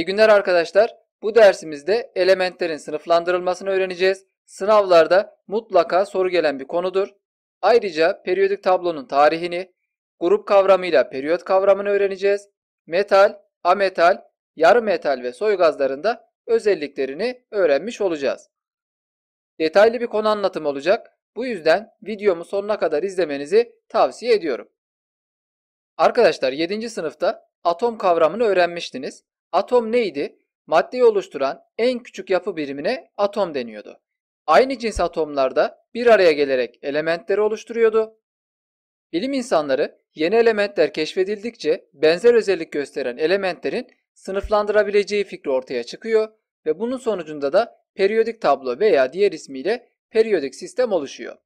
İyi günler arkadaşlar. Bu dersimizde elementlerin sınıflandırılmasını öğreneceğiz. Sınavlarda mutlaka soru gelen bir konudur. Ayrıca periyodik tablonun tarihini, grup kavramıyla periyot kavramını öğreneceğiz. Metal, ametal, yarı metal ve soy gazlarında özelliklerini öğrenmiş olacağız. Detaylı bir konu anlatımı olacak. Bu yüzden videomu sonuna kadar izlemenizi tavsiye ediyorum. Arkadaşlar 7. sınıfta atom kavramını öğrenmiştiniz. Atom neydi? Maddeyi oluşturan en küçük yapı birimine atom deniyordu. Aynı cins atomlarda bir araya gelerek elementleri oluşturuyordu. Bilim insanları yeni elementler keşfedildikçe benzer özellik gösteren elementlerin sınıflandırabileceği fikri ortaya çıkıyor ve bunun sonucunda da periyodik tablo veya diğer ismiyle periyodik sistem oluşuyor.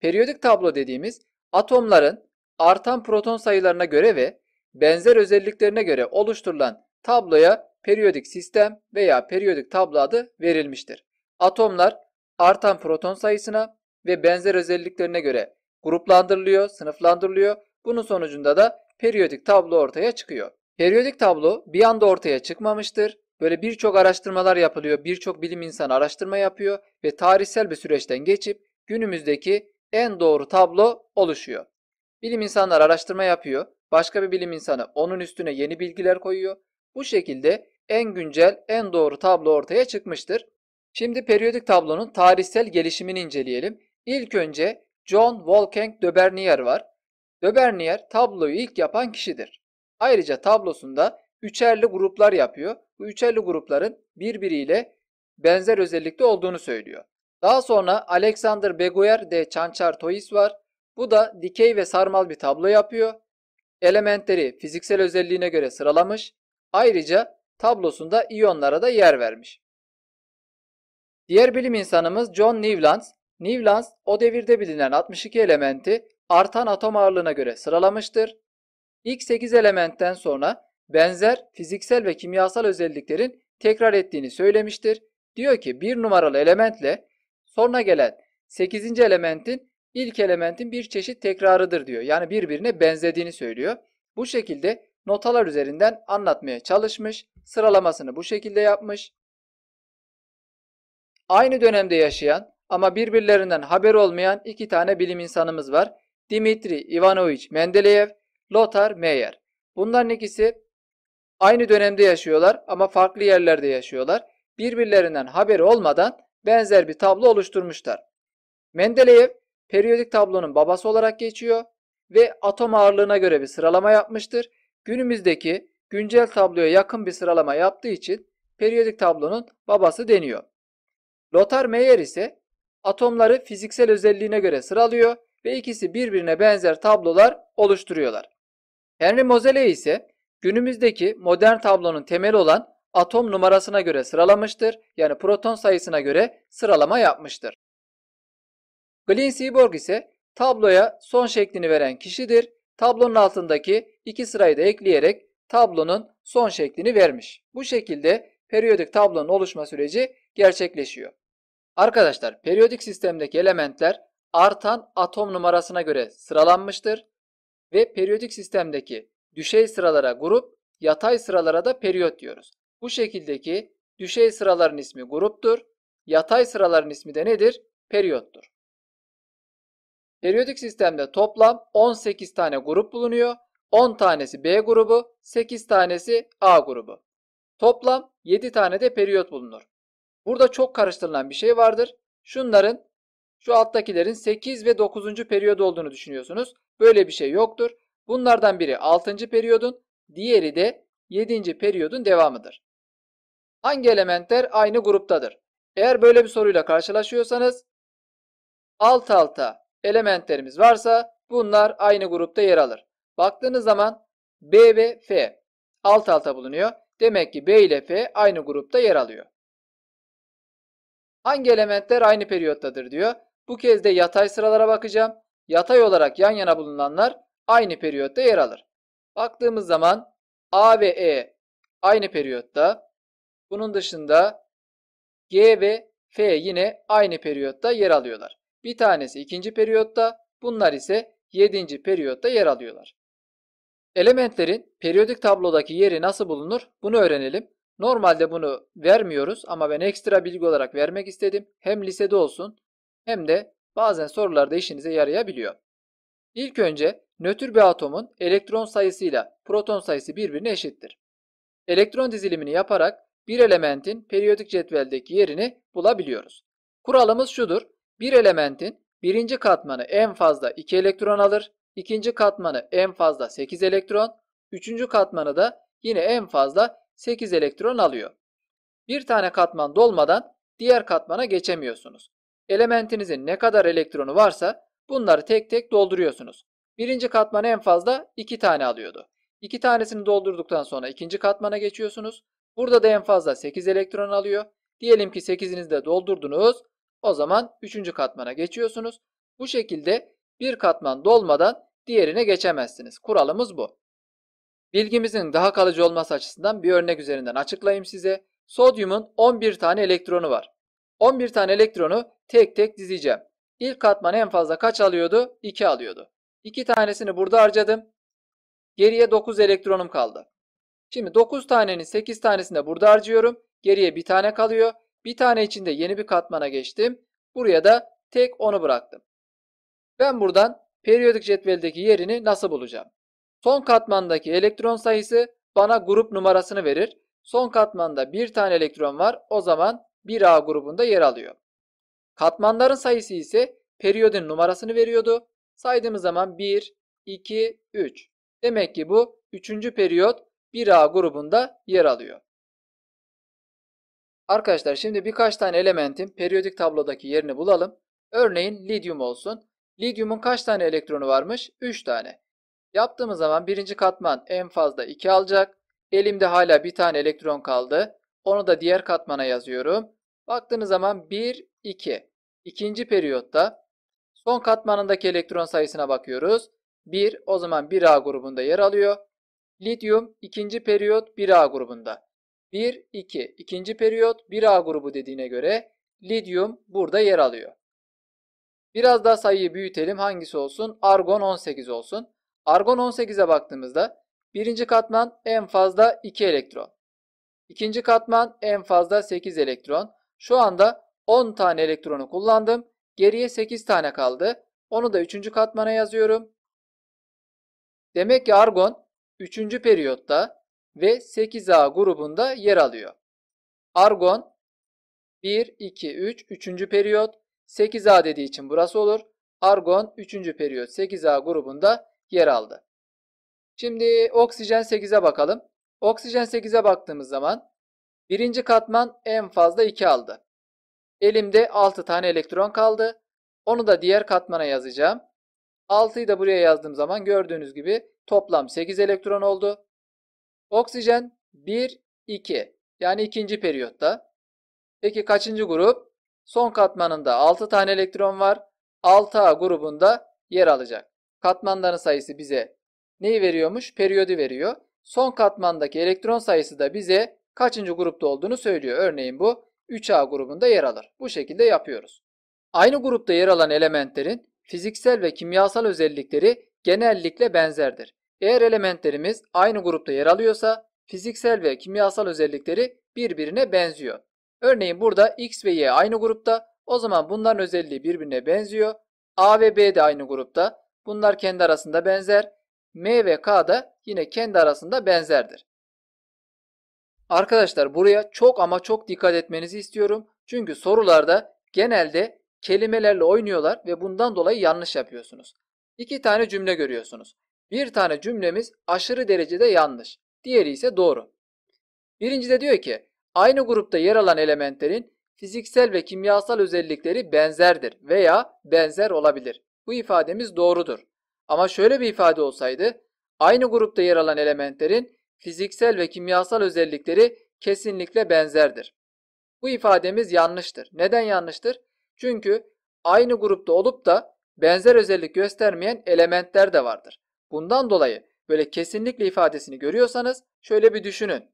Periyodik tablo dediğimiz atomların artan proton sayılarına göre ve benzer özelliklerine göre oluşturulan Tabloya periyodik sistem veya periyodik tablo adı verilmiştir. Atomlar artan proton sayısına ve benzer özelliklerine göre gruplandırılıyor, sınıflandırılıyor. Bunun sonucunda da periyodik tablo ortaya çıkıyor. Periyodik tablo bir anda ortaya çıkmamıştır. Böyle birçok araştırmalar yapılıyor, birçok bilim insanı araştırma yapıyor ve tarihsel bir süreçten geçip günümüzdeki en doğru tablo oluşuyor. Bilim insanları araştırma yapıyor, başka bir bilim insanı onun üstüne yeni bilgiler koyuyor bu şekilde en güncel, en doğru tablo ortaya çıkmıştır. Şimdi periyodik tablonun tarihsel gelişimini inceleyelim. İlk önce John Wolfgang de var. De tabloyu ilk yapan kişidir. Ayrıca tablosunda üçerli gruplar yapıyor. Bu üçerli grupların birbiriyle benzer özellikte olduğunu söylüyor. Daha sonra Alexander Beguer de Chanchar-Tois var. Bu da dikey ve sarmal bir tablo yapıyor. Elementleri fiziksel özelliğine göre sıralamış. Ayrıca tablosunda iyonlara da yer vermiş. Diğer bilim insanımız John Newlands, Newlands o devirde bilinen 62 elementi artan atom ağırlığına göre sıralamıştır. İlk 8 elementten sonra benzer fiziksel ve kimyasal özelliklerin tekrar ettiğini söylemiştir. Diyor ki bir numaralı elementle sonra gelen 8. elementin ilk elementin bir çeşit tekrarıdır diyor. Yani birbirine benzediğini söylüyor. Bu şekilde notalar üzerinden anlatmaya çalışmış. Sıralamasını bu şekilde yapmış. Aynı dönemde yaşayan ama birbirlerinden haber olmayan iki tane bilim insanımız var. Dimitri Ivanovich Mendeleyev, Lothar Meyer. Bunların ikisi aynı dönemde yaşıyorlar ama farklı yerlerde yaşıyorlar. Birbirlerinden haberi olmadan benzer bir tablo oluşturmuşlar. Mendeleyev periyodik tablonun babası olarak geçiyor ve atom ağırlığına göre bir sıralama yapmıştır günümüzdeki güncel tabloya yakın bir sıralama yaptığı için periyodik tablonun babası deniyor. Lothar Meyer ise atomları fiziksel özelliğine göre sıralıyor ve ikisi birbirine benzer tablolar oluşturuyorlar. Henry Moseley ise günümüzdeki modern tablonun temeli olan atom numarasına göre sıralamıştır. Yani proton sayısına göre sıralama yapmıştır. Glenn Seaborg ise tabloya son şeklini veren kişidir Tablonun altındaki iki sırayı da ekleyerek tablonun son şeklini vermiş. Bu şekilde periyodik tablonun oluşma süreci gerçekleşiyor. Arkadaşlar periyodik sistemdeki elementler artan atom numarasına göre sıralanmıştır ve periyodik sistemdeki düşey sıralara grup, yatay sıralara da periyot diyoruz. Bu şekildeki düşey sıraların ismi gruptur, yatay sıraların ismi de nedir? Periyottur. Periyodik sistemde toplam 18 tane grup bulunuyor. 10 tanesi B grubu, 8 tanesi A grubu. Toplam 7 tane de periyot bulunur. Burada çok karıştırılan bir şey vardır. Şunların şu alttakilerin 8 ve 9. periyod olduğunu düşünüyorsunuz. Böyle bir şey yoktur. Bunlardan biri 6. periyodun, diğeri de 7. periyodun devamıdır. Hangi elementler aynı gruptadır? Eğer böyle bir soruyla karşılaşıyorsanız alt alta elementlerimiz varsa bunlar aynı grupta yer alır. Baktığınız zaman B ve F alt alta bulunuyor. Demek ki B ile F aynı grupta yer alıyor. Hangi elementler aynı periyottadır diyor. Bu kez de yatay sıralara bakacağım. Yatay olarak yan yana bulunanlar aynı periyotta yer alır. Baktığımız zaman A ve E aynı periyotta. Bunun dışında G ve F yine aynı periyotta yer alıyorlar. Bir tanesi ikinci periyotta, bunlar ise yedinci periyotta yer alıyorlar. Elementlerin periyodik tablodaki yeri nasıl bulunur bunu öğrenelim. Normalde bunu vermiyoruz ama ben ekstra bilgi olarak vermek istedim. Hem lisede olsun hem de bazen sorularda işinize yarayabiliyor. İlk önce nötr bir atomun elektron sayısıyla proton sayısı birbirine eşittir. Elektron dizilimini yaparak bir elementin periyodik cetveldeki yerini bulabiliyoruz. Kuralımız şudur. Bir elementin birinci katmanı en fazla 2 elektron alır, ikinci katmanı en fazla 8 elektron, üçüncü katmanı da yine en fazla 8 elektron alıyor. Bir tane katman dolmadan diğer katmana geçemiyorsunuz. Elementinizin ne kadar elektronu varsa bunları tek tek dolduruyorsunuz. Birinci katman en fazla 2 tane alıyordu. 2 tanesini doldurduktan sonra ikinci katmana geçiyorsunuz. Burada da en fazla 8 elektron alıyor. Diyelim ki 8'inizi de doldurdunuz. O zaman üçüncü katmana geçiyorsunuz. Bu şekilde bir katman dolmadan diğerine geçemezsiniz. Kuralımız bu. Bilgimizin daha kalıcı olması açısından bir örnek üzerinden açıklayayım size. Sodyumun 11 tane elektronu var. 11 tane elektronu tek tek dizeceğim. İlk katman en fazla kaç alıyordu? 2 alıyordu. 2 tanesini burada harcadım. Geriye 9 elektronum kaldı. Şimdi 9 tanenin 8 tanesini de burada harcıyorum. Geriye bir tane kalıyor. Bir tane içinde yeni bir katmana geçtim. Buraya da tek onu bıraktım. Ben buradan periyodik cetveldeki yerini nasıl bulacağım? Son katmandaki elektron sayısı bana grup numarasını verir. Son katmanda bir tane elektron var. O zaman 1A grubunda yer alıyor. Katmanların sayısı ise periyodun numarasını veriyordu. Saydığımız zaman 1, 2, 3. Demek ki bu 3. periyot 1A grubunda yer alıyor. Arkadaşlar şimdi birkaç tane elementin periyodik tablodaki yerini bulalım. Örneğin lityum olsun. Lityumun kaç tane elektronu varmış? 3 tane. Yaptığımız zaman birinci katman en fazla 2 alacak. Elimde hala bir tane elektron kaldı. Onu da diğer katmana yazıyorum. Baktığınız zaman 1, 2. İkinci periyotta son katmanındaki elektron sayısına bakıyoruz. 1 o zaman 1A grubunda yer alıyor. Lityum ikinci periyot 1A grubunda. 1, 2. ikinci periyot 1A grubu dediğine göre lityum burada yer alıyor. Biraz daha sayıyı büyütelim. Hangisi olsun? Argon 18 olsun. Argon 18'e baktığımızda birinci katman en fazla 2 elektron. İkinci katman en fazla 8 elektron. Şu anda 10 tane elektronu kullandım. Geriye 8 tane kaldı. Onu da 3. katmana yazıyorum. Demek ki argon 3. periyotta ve 8A grubunda yer alıyor. Argon 1, 2, 3, 3. periyot 8A dediği için burası olur. Argon 3. periyot 8A grubunda yer aldı. Şimdi oksijen 8'e bakalım. Oksijen 8'e baktığımız zaman birinci katman en fazla 2 aldı. Elimde 6 tane elektron kaldı. Onu da diğer katmana yazacağım. 6'yı da buraya yazdığım zaman gördüğünüz gibi toplam 8 elektron oldu. Oksijen 1, 2 yani ikinci periyotta. Peki kaçıncı grup? Son katmanında 6 tane elektron var. 6A grubunda yer alacak. Katmanların sayısı bize neyi veriyormuş? Periyodu veriyor. Son katmandaki elektron sayısı da bize kaçıncı grupta olduğunu söylüyor. Örneğin bu 3A grubunda yer alır. Bu şekilde yapıyoruz. Aynı grupta yer alan elementlerin fiziksel ve kimyasal özellikleri genellikle benzerdir. Eğer elementlerimiz aynı grupta yer alıyorsa fiziksel ve kimyasal özellikleri birbirine benziyor. Örneğin burada X ve Y aynı grupta o zaman bunların özelliği birbirine benziyor. A ve B de aynı grupta. Bunlar kendi arasında benzer. M ve K da yine kendi arasında benzerdir. Arkadaşlar buraya çok ama çok dikkat etmenizi istiyorum. Çünkü sorularda genelde kelimelerle oynuyorlar ve bundan dolayı yanlış yapıyorsunuz. İki tane cümle görüyorsunuz. Bir tane cümlemiz aşırı derecede yanlış, diğeri ise doğru. Birincide diyor ki, aynı grupta yer alan elementlerin fiziksel ve kimyasal özellikleri benzerdir veya benzer olabilir. Bu ifademiz doğrudur. Ama şöyle bir ifade olsaydı, aynı grupta yer alan elementlerin fiziksel ve kimyasal özellikleri kesinlikle benzerdir. Bu ifademiz yanlıştır. Neden yanlıştır? Çünkü aynı grupta olup da benzer özellik göstermeyen elementler de vardır. Bundan dolayı böyle kesinlikle ifadesini görüyorsanız şöyle bir düşünün.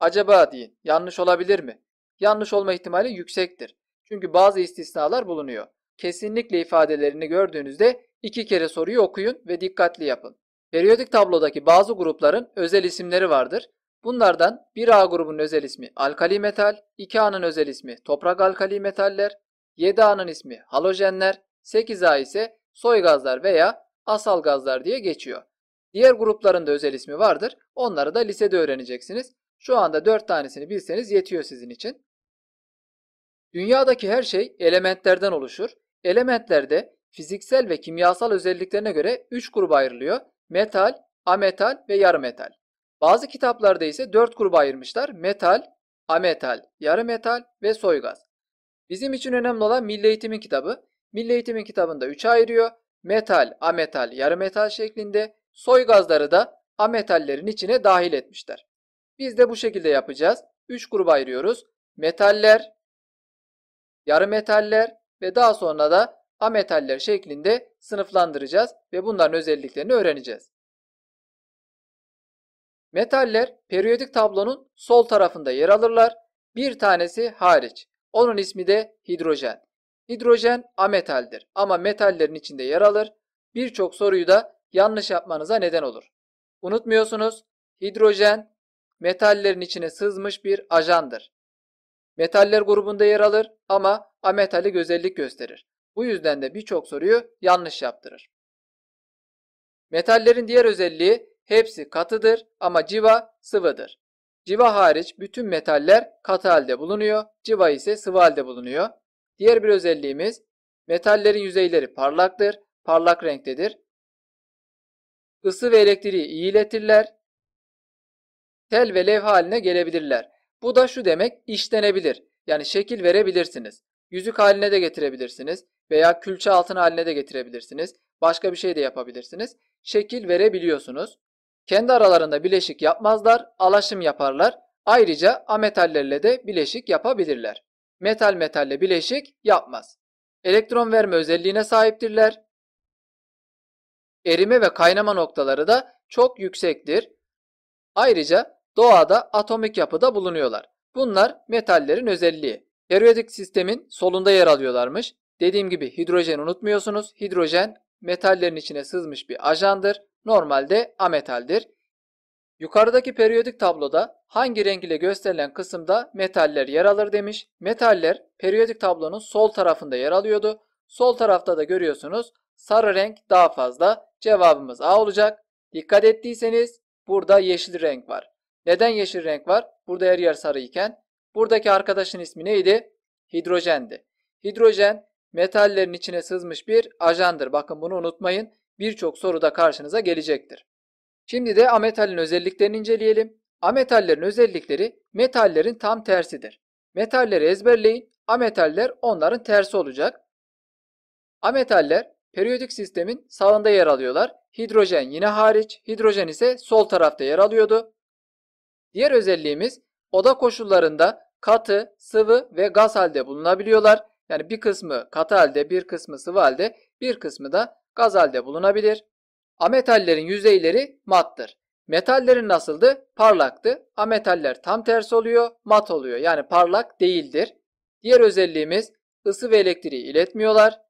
Acaba deyin yanlış olabilir mi? Yanlış olma ihtimali yüksektir. Çünkü bazı istisnalar bulunuyor. Kesinlikle ifadelerini gördüğünüzde iki kere soruyu okuyun ve dikkatli yapın. Periyodik tablodaki bazı grupların özel isimleri vardır. Bunlardan 1A grubunun özel ismi alkali metal, 2A'nın özel ismi toprak alkali metaller, 7A'nın ismi halojenler, 8A ise soy gazlar veya asal gazlar diye geçiyor. Diğer grupların da özel ismi vardır. Onları da lisede öğreneceksiniz. Şu anda 4 tanesini bilseniz yetiyor sizin için. Dünyadaki her şey elementlerden oluşur. Elementlerde fiziksel ve kimyasal özelliklerine göre 3 gruba ayrılıyor. Metal, ametal ve yarı metal. Bazı kitaplarda ise 4 gruba ayırmışlar. Metal, ametal, yarı metal ve soygaz. Bizim için önemli olan Milli Eğitim'in kitabı. Milli Eğitim'in kitabında 3'e ayırıyor. Metal, ametal, yarı metal şeklinde. Soy gazları da ametallerin içine dahil etmişler. Biz de bu şekilde yapacağız. 3 gruba ayırıyoruz. Metaller, yarı metaller ve daha sonra da ametaller şeklinde sınıflandıracağız ve bunların özelliklerini öğreneceğiz. Metaller periyodik tablonun sol tarafında yer alırlar. Bir tanesi hariç. Onun ismi de hidrojen. Hidrojen ametaldir ama metallerin içinde yer alır. Birçok soruyu da yanlış yapmanıza neden olur. Unutmuyorsunuz hidrojen metallerin içine sızmış bir ajandır. Metaller grubunda yer alır ama ametalik özellik gösterir. Bu yüzden de birçok soruyu yanlış yaptırır. Metallerin diğer özelliği hepsi katıdır ama civa sıvıdır. Civa hariç bütün metaller katı halde bulunuyor, civa ise sıvı halde bulunuyor. Diğer bir özelliğimiz metallerin yüzeyleri parlaktır, parlak renktedir ısı ve elektriği iyiletirler, tel ve levh haline gelebilirler. Bu da şu demek işlenebilir. Yani şekil verebilirsiniz. Yüzük haline de getirebilirsiniz veya külçe altın haline de getirebilirsiniz. Başka bir şey de yapabilirsiniz. Şekil verebiliyorsunuz. Kendi aralarında bileşik yapmazlar, alaşım yaparlar. Ayrıca ametallerle de bileşik yapabilirler. Metal metalle bileşik yapmaz. Elektron verme özelliğine sahiptirler erime ve kaynama noktaları da çok yüksektir. Ayrıca doğada atomik yapıda bulunuyorlar. Bunlar metallerin özelliği. Periyodik sistemin solunda yer alıyorlarmış. Dediğim gibi hidrojen unutmuyorsunuz. Hidrojen metallerin içine sızmış bir ajandır. Normalde ametaldir. Yukarıdaki periyodik tabloda hangi renk ile gösterilen kısımda metaller yer alır demiş. Metaller periyodik tablonun sol tarafında yer alıyordu. Sol tarafta da görüyorsunuz sarı renk daha fazla, Cevabımız A olacak. Dikkat ettiyseniz burada yeşil renk var. Neden yeşil renk var? Burada her yer sarı iken buradaki arkadaşın ismi neydi? Hidrojendi. Hidrojen metallerin içine sızmış bir ajandır. Bakın bunu unutmayın. Birçok soruda karşınıza gelecektir. Şimdi de ametalin özelliklerini inceleyelim. Ametallerin özellikleri metallerin tam tersidir. Metalleri ezberleyin. Ametaller onların tersi olacak. Ametaller periyodik sistemin sağında yer alıyorlar. Hidrojen yine hariç, hidrojen ise sol tarafta yer alıyordu. Diğer özelliğimiz oda koşullarında katı, sıvı ve gaz halde bulunabiliyorlar. Yani bir kısmı katı halde, bir kısmı sıvı halde, bir kısmı da gaz halde bulunabilir. Ametallerin yüzeyleri mattır. Metallerin nasıldı? Parlaktı. Ametaller tam tersi oluyor, mat oluyor. Yani parlak değildir. Diğer özelliğimiz ısı ve elektriği iletmiyorlar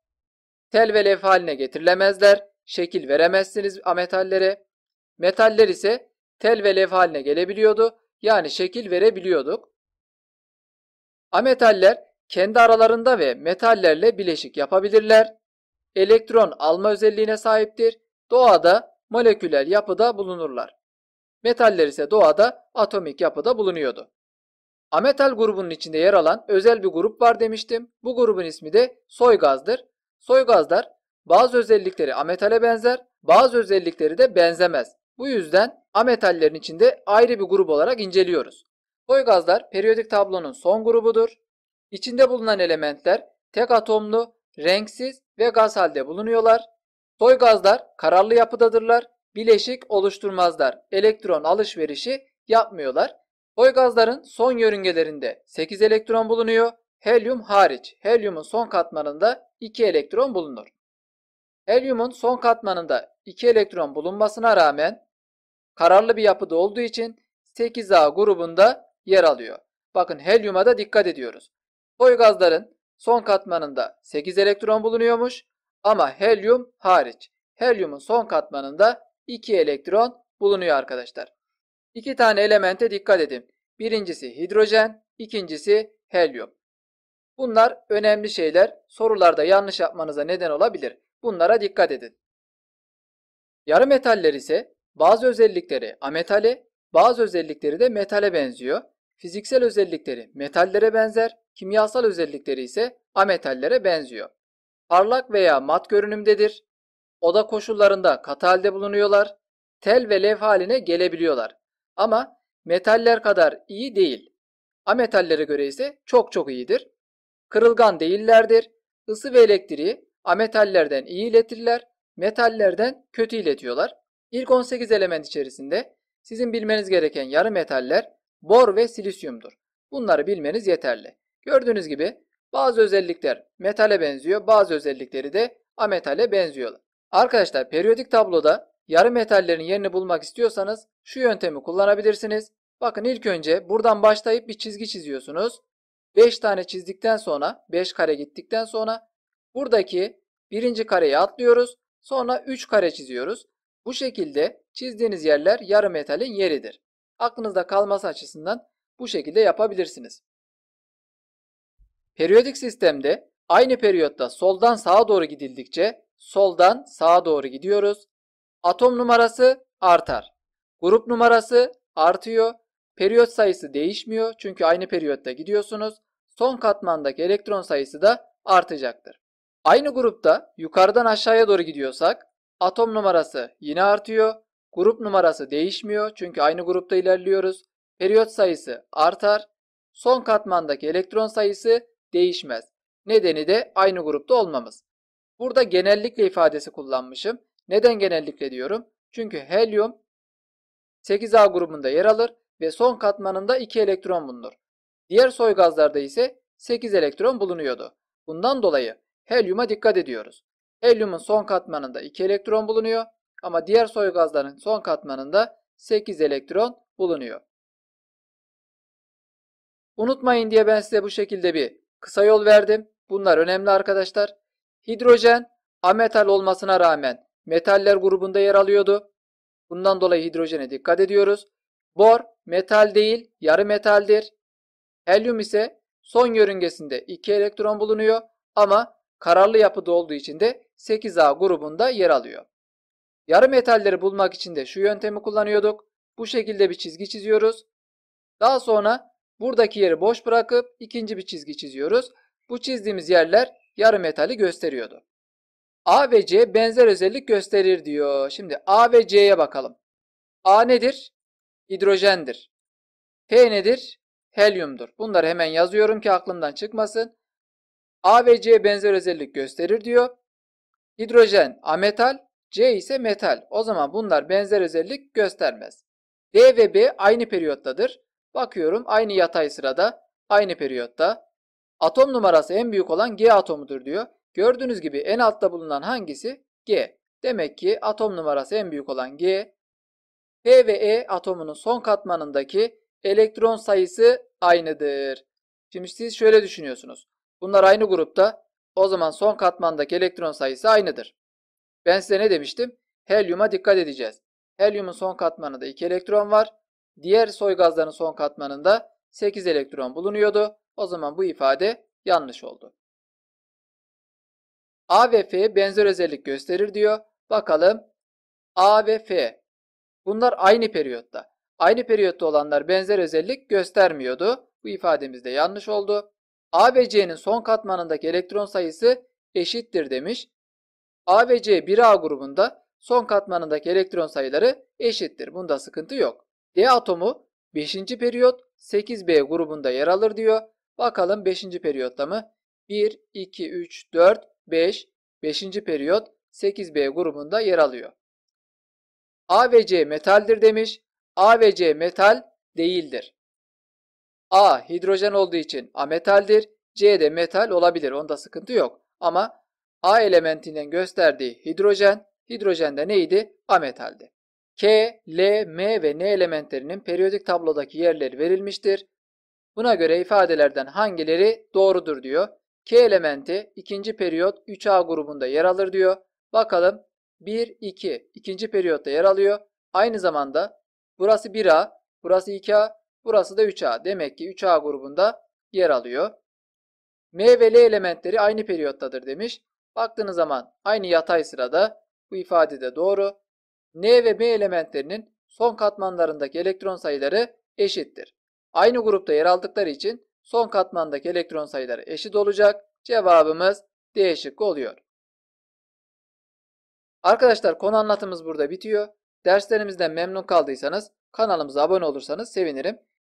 tel ve lef haline getirilemezler. Şekil veremezsiniz metallere. Metaller ise tel ve lef haline gelebiliyordu. Yani şekil verebiliyorduk. Ametaller kendi aralarında ve metallerle bileşik yapabilirler. Elektron alma özelliğine sahiptir. Doğada moleküler yapıda bulunurlar. Metaller ise doğada atomik yapıda bulunuyordu. Ametal grubunun içinde yer alan özel bir grup var demiştim. Bu grubun ismi de soy gazdır. Soy gazlar bazı özellikleri ametale benzer, bazı özellikleri de benzemez. Bu yüzden ametallerin içinde ayrı bir grup olarak inceliyoruz. Soy gazlar periyodik tablonun son grubudur. İçinde bulunan elementler tek atomlu, renksiz ve gaz halde bulunuyorlar. Soy gazlar kararlı yapıdadırlar, bileşik oluşturmazlar, elektron alışverişi yapmıyorlar. Soy gazların son yörüngelerinde 8 elektron bulunuyor. Helyum hariç, helyumun son katmanında 2 elektron bulunur. Helyumun son katmanında 2 elektron bulunmasına rağmen kararlı bir yapıda olduğu için 8A grubunda yer alıyor. Bakın helyuma da dikkat ediyoruz. Koyu gazların son katmanında 8 elektron bulunuyormuş ama helyum hariç. Helyumun son katmanında 2 elektron bulunuyor arkadaşlar. İki tane elemente dikkat edin. Birincisi hidrojen, ikincisi helyum. Bunlar önemli şeyler. Sorularda yanlış yapmanıza neden olabilir. Bunlara dikkat edin. Yarı metaller ise bazı özellikleri ametale, bazı özellikleri de metale benziyor. Fiziksel özellikleri metallere benzer, kimyasal özellikleri ise ametallere benziyor. Parlak veya mat görünümdedir. Oda koşullarında katı halde bulunuyorlar. Tel ve lef haline gelebiliyorlar. Ama metaller kadar iyi değil. Ametallere göre ise çok çok iyidir kırılgan değillerdir. Isı ve elektriği ametallerden iyi iletirler, metallerden kötü iletiyorlar. İlk 18 element içerisinde sizin bilmeniz gereken yarı metaller bor ve silisyumdur. Bunları bilmeniz yeterli. Gördüğünüz gibi bazı özellikler metale benziyor, bazı özellikleri de ametale benziyorlar. Arkadaşlar periyodik tabloda yarı metallerin yerini bulmak istiyorsanız şu yöntemi kullanabilirsiniz. Bakın ilk önce buradan başlayıp bir çizgi çiziyorsunuz. 5 tane çizdikten sonra 5 kare gittikten sonra buradaki birinci kareyi atlıyoruz. Sonra 3 kare çiziyoruz. Bu şekilde çizdiğiniz yerler yarı metalin yeridir. Aklınızda kalması açısından bu şekilde yapabilirsiniz. Periyodik sistemde aynı periyotta soldan sağa doğru gidildikçe soldan sağa doğru gidiyoruz. Atom numarası artar. Grup numarası artıyor. Periyot sayısı değişmiyor çünkü aynı periyotta gidiyorsunuz. Son katmandaki elektron sayısı da artacaktır. Aynı grupta yukarıdan aşağıya doğru gidiyorsak atom numarası yine artıyor. Grup numarası değişmiyor çünkü aynı grupta ilerliyoruz. Periyot sayısı artar. Son katmandaki elektron sayısı değişmez. Nedeni de aynı grupta olmamız. Burada genellikle ifadesi kullanmışım. Neden genellikle diyorum? Çünkü helyum 8A grubunda yer alır ve son katmanında 2 elektron bulunur. Diğer soy gazlarda ise 8 elektron bulunuyordu. Bundan dolayı helyuma dikkat ediyoruz. Helyumun son katmanında 2 elektron bulunuyor ama diğer soy gazların son katmanında 8 elektron bulunuyor. Unutmayın diye ben size bu şekilde bir kısa yol verdim. Bunlar önemli arkadaşlar. Hidrojen ametal olmasına rağmen metaller grubunda yer alıyordu. Bundan dolayı hidrojene dikkat ediyoruz. Bor metal değil yarı metaldir. Helyum ise son yörüngesinde 2 elektron bulunuyor ama kararlı yapıda olduğu için de 8A grubunda yer alıyor. Yarı metalleri bulmak için de şu yöntemi kullanıyorduk. Bu şekilde bir çizgi çiziyoruz. Daha sonra buradaki yeri boş bırakıp ikinci bir çizgi çiziyoruz. Bu çizdiğimiz yerler yarı metali gösteriyordu. A ve C benzer özellik gösterir diyor. Şimdi A ve C'ye bakalım. A nedir? hidrojendir. H nedir? Helyumdur. Bunları hemen yazıyorum ki aklımdan çıkmasın. A ve C benzer özellik gösterir diyor. Hidrojen ametal, C ise metal. O zaman bunlar benzer özellik göstermez. D ve B aynı periyottadır. Bakıyorum aynı yatay sırada, aynı periyotta. Atom numarası en büyük olan G atomudur diyor. Gördüğünüz gibi en altta bulunan hangisi? G. Demek ki atom numarası en büyük olan G P e ve E atomunun son katmanındaki elektron sayısı aynıdır. Şimdi siz şöyle düşünüyorsunuz. Bunlar aynı grupta. O zaman son katmandaki elektron sayısı aynıdır. Ben size ne demiştim? Helyuma dikkat edeceğiz. Helyumun son katmanında 2 elektron var. Diğer soy gazların son katmanında 8 elektron bulunuyordu. O zaman bu ifade yanlış oldu. A ve F benzer özellik gösterir diyor. Bakalım A ve F Bunlar aynı periyotta. Aynı periyotta olanlar benzer özellik göstermiyordu. Bu ifademiz de yanlış oldu. A ve C'nin son katmanındaki elektron sayısı eşittir demiş. A ve C 1A grubunda son katmanındaki elektron sayıları eşittir. Bunda sıkıntı yok. D atomu 5. periyot 8B grubunda yer alır diyor. Bakalım 5. periyotta mı? 1, 2, 3, 4, 5. 5. periyot 8B grubunda yer alıyor. A ve C metaldir demiş. A ve C metal değildir. A hidrojen olduğu için A metaldir. C de metal olabilir. Onda sıkıntı yok. Ama A elementinden gösterdiği hidrojen, hidrojen de neydi? A metaldi. K, L, M ve N elementlerinin periyodik tablodaki yerleri verilmiştir. Buna göre ifadelerden hangileri doğrudur diyor. K elementi ikinci periyot 3A grubunda yer alır diyor. Bakalım 1, 2 ikinci periyotta yer alıyor. Aynı zamanda burası 1A, burası 2A, burası da 3A. Demek ki 3A grubunda yer alıyor. M ve L elementleri aynı periyottadır demiş. Baktığınız zaman aynı yatay sırada bu ifade de doğru. N ve M elementlerinin son katmanlarındaki elektron sayıları eşittir. Aynı grupta yer aldıkları için son katmandaki elektron sayıları eşit olacak. Cevabımız D şıkkı oluyor. Arkadaşlar konu anlatımımız burada bitiyor. Derslerimizden memnun kaldıysanız kanalımıza abone olursanız sevinirim.